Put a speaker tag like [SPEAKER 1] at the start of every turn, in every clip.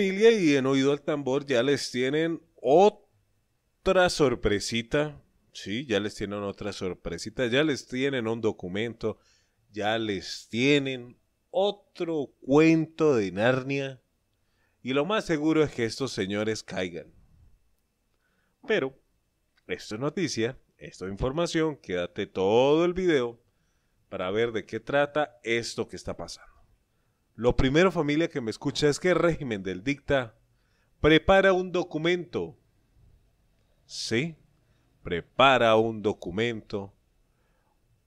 [SPEAKER 1] y en Oído al Tambor ya les tienen otra sorpresita. Sí, ya les tienen otra sorpresita, ya les tienen un documento, ya les tienen otro cuento de Narnia. Y lo más seguro es que estos señores caigan. Pero, esto es noticia, esto es información, quédate todo el video para ver de qué trata esto que está pasando. Lo primero, familia, que me escucha es que el régimen del dicta prepara un documento. Sí, prepara un documento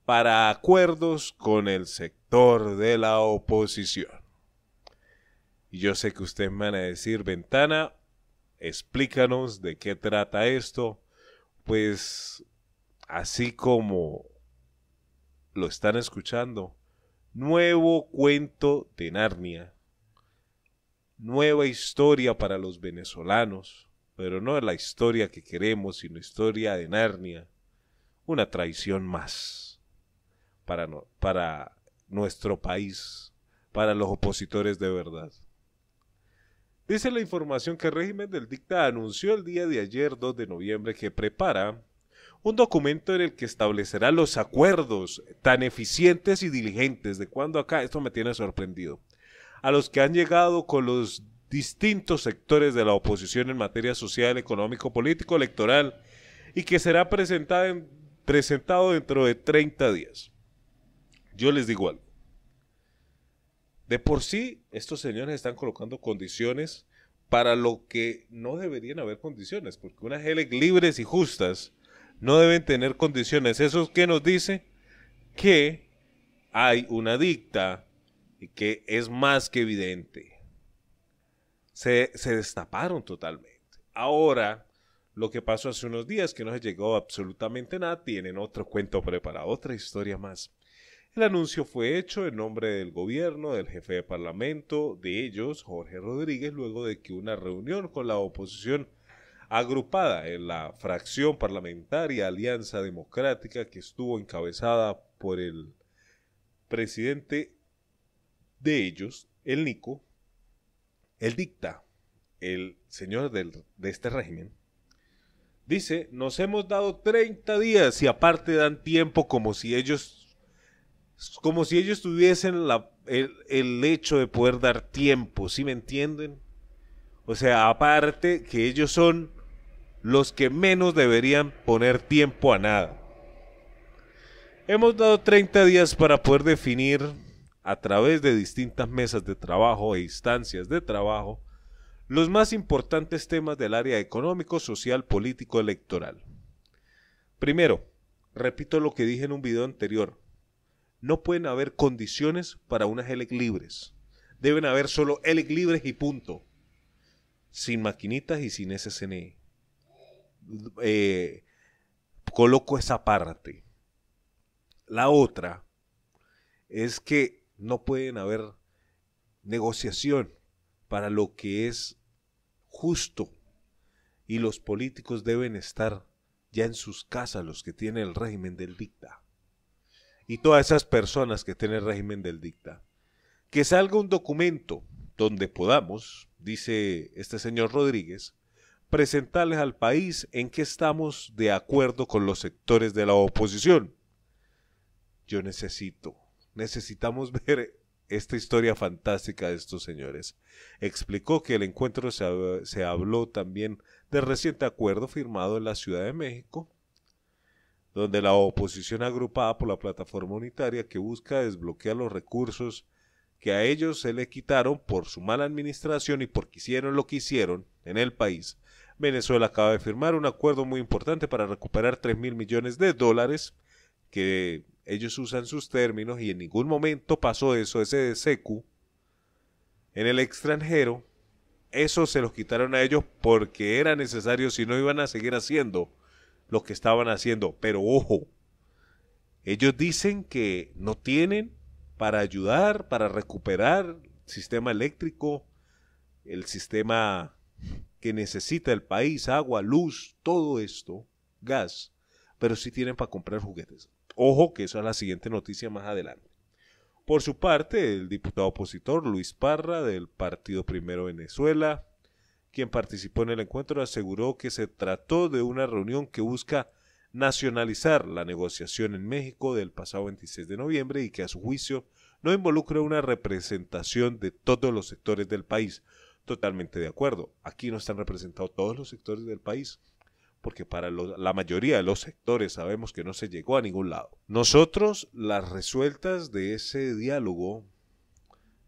[SPEAKER 1] para acuerdos con el sector de la oposición. Y yo sé que ustedes me van a decir, Ventana, explícanos de qué trata esto. Pues así como lo están escuchando, Nuevo cuento de Narnia. Nueva historia para los venezolanos, pero no la historia que queremos, sino historia de Narnia. Una traición más para, para nuestro país, para los opositores de verdad. Dice la información que el régimen del dicta anunció el día de ayer 2 de noviembre que prepara un documento en el que establecerá los acuerdos tan eficientes y diligentes de cuando acá, esto me tiene sorprendido, a los que han llegado con los distintos sectores de la oposición en materia social, económico, político, electoral, y que será presentado dentro de 30 días. Yo les digo algo. De por sí, estos señores están colocando condiciones para lo que no deberían haber condiciones, porque unas elecciones libres y justas no deben tener condiciones. Eso que nos dice que hay una dicta y que es más que evidente. Se, se destaparon totalmente. Ahora, lo que pasó hace unos días, que no se llegó absolutamente nada, tienen otro cuento preparado, otra historia más. El anuncio fue hecho en nombre del gobierno, del jefe de parlamento, de ellos, Jorge Rodríguez, luego de que una reunión con la oposición agrupada en la fracción parlamentaria Alianza Democrática que estuvo encabezada por el presidente de ellos, el Nico, el dicta, el señor de este régimen, dice, nos hemos dado 30 días y aparte dan tiempo como si ellos, como si ellos tuviesen el, el hecho de poder dar tiempo, si me entienden? O sea, aparte que ellos son los que menos deberían poner tiempo a nada. Hemos dado 30 días para poder definir a través de distintas mesas de trabajo e instancias de trabajo los más importantes temas del área económico, social, político, electoral. Primero, repito lo que dije en un video anterior, no pueden haber condiciones para unas elec libres. Deben haber solo elec libres y punto. Sin maquinitas y sin SCNI. Eh, coloco esa parte. La otra es que no pueden haber negociación para lo que es justo y los políticos deben estar ya en sus casas los que tienen el régimen del dicta. Y todas esas personas que tienen el régimen del dicta. Que salga un documento donde podamos, dice este señor Rodríguez, presentarles al país en que estamos de acuerdo con los sectores de la oposición. Yo necesito, necesitamos ver esta historia fantástica de estos señores. Explicó que el encuentro se, se habló también del reciente acuerdo firmado en la Ciudad de México, donde la oposición agrupada por la plataforma unitaria que busca desbloquear los recursos que a ellos se le quitaron por su mala administración y porque hicieron lo que hicieron en el país. Venezuela acaba de firmar un acuerdo muy importante para recuperar 3 mil millones de dólares, que ellos usan sus términos y en ningún momento pasó eso, ese de secu en el extranjero, eso se los quitaron a ellos porque era necesario, si no iban a seguir haciendo lo que estaban haciendo. Pero ojo, ellos dicen que no tienen para ayudar, para recuperar el sistema eléctrico, el sistema que necesita el país, agua, luz, todo esto, gas, pero sí tienen para comprar juguetes. Ojo que eso es la siguiente noticia más adelante. Por su parte, el diputado opositor Luis Parra del Partido Primero Venezuela, quien participó en el encuentro, aseguró que se trató de una reunión que busca nacionalizar la negociación en México del pasado 26 de noviembre y que a su juicio no involucra una representación de todos los sectores del país. Totalmente de acuerdo, aquí no están representados todos los sectores del país, porque para la mayoría de los sectores sabemos que no se llegó a ningún lado. Nosotros las resueltas de ese diálogo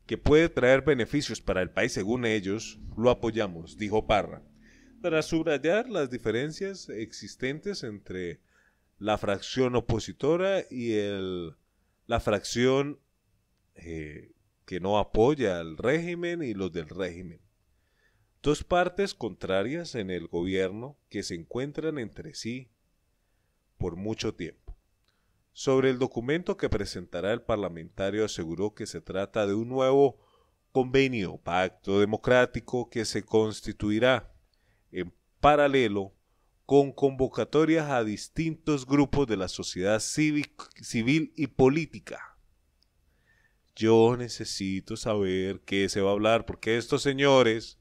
[SPEAKER 1] que puede traer beneficios para el país según ellos, lo apoyamos, dijo Parra para subrayar las diferencias existentes entre la fracción opositora y el, la fracción eh, que no apoya al régimen y los del régimen. Dos partes contrarias en el gobierno que se encuentran entre sí por mucho tiempo. Sobre el documento que presentará el parlamentario aseguró que se trata de un nuevo convenio, pacto democrático que se constituirá paralelo con convocatorias a distintos grupos de la sociedad civil y política. Yo necesito saber qué se va a hablar, porque estos señores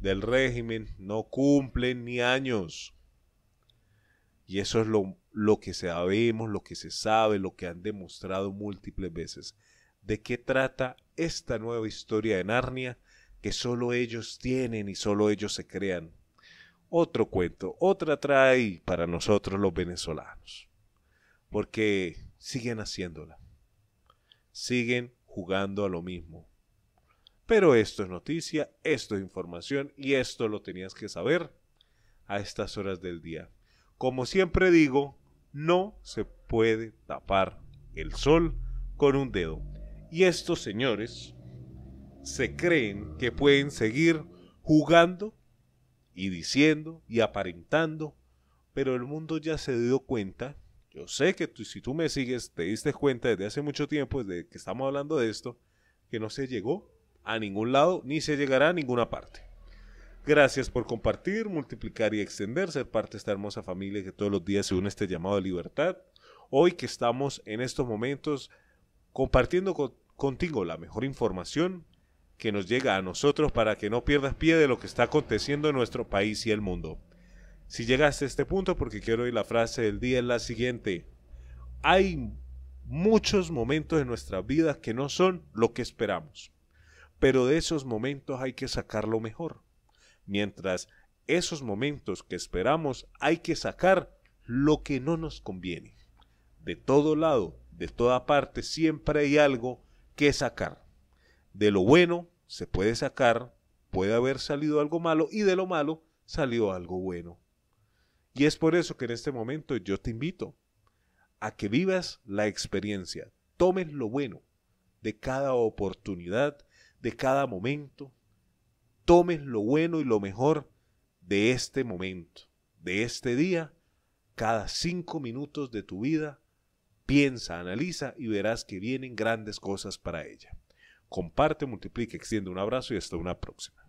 [SPEAKER 1] del régimen no cumplen ni años. Y eso es lo, lo que sabemos, lo que se sabe, lo que han demostrado múltiples veces. ¿De qué trata esta nueva historia de Narnia que solo ellos tienen y solo ellos se crean? otro cuento, otra trae para nosotros los venezolanos. Porque siguen haciéndola. Siguen jugando a lo mismo. Pero esto es noticia, esto es información y esto lo tenías que saber a estas horas del día. Como siempre digo, no se puede tapar el sol con un dedo. Y estos señores se creen que pueden seguir jugando y diciendo y aparentando, pero el mundo ya se dio cuenta. Yo sé que tú, si tú me sigues, te diste cuenta desde hace mucho tiempo, de que estamos hablando de esto, que no se llegó a ningún lado ni se llegará a ninguna parte. Gracias por compartir, multiplicar y extender, ser parte de esta hermosa familia que todos los días se une a este llamado de libertad. Hoy que estamos en estos momentos compartiendo contigo la mejor información, que nos llega a nosotros para que no pierdas pie de lo que está aconteciendo en nuestro país y el mundo. Si llegaste a este punto, porque quiero oír la frase del día, es la siguiente. Hay muchos momentos en nuestra vida que no son lo que esperamos, pero de esos momentos hay que sacar lo mejor. Mientras esos momentos que esperamos hay que sacar lo que no nos conviene. De todo lado, de toda parte, siempre hay algo que sacar de lo bueno se puede sacar, puede haber salido algo malo y de lo malo salió algo bueno. Y es por eso que en este momento yo te invito a que vivas la experiencia, tomes lo bueno de cada oportunidad, de cada momento, tomes lo bueno y lo mejor de este momento, de este día, cada cinco minutos de tu vida, piensa, analiza y verás que vienen grandes cosas para ella. Comparte, multiplica, extiende un abrazo y hasta una próxima.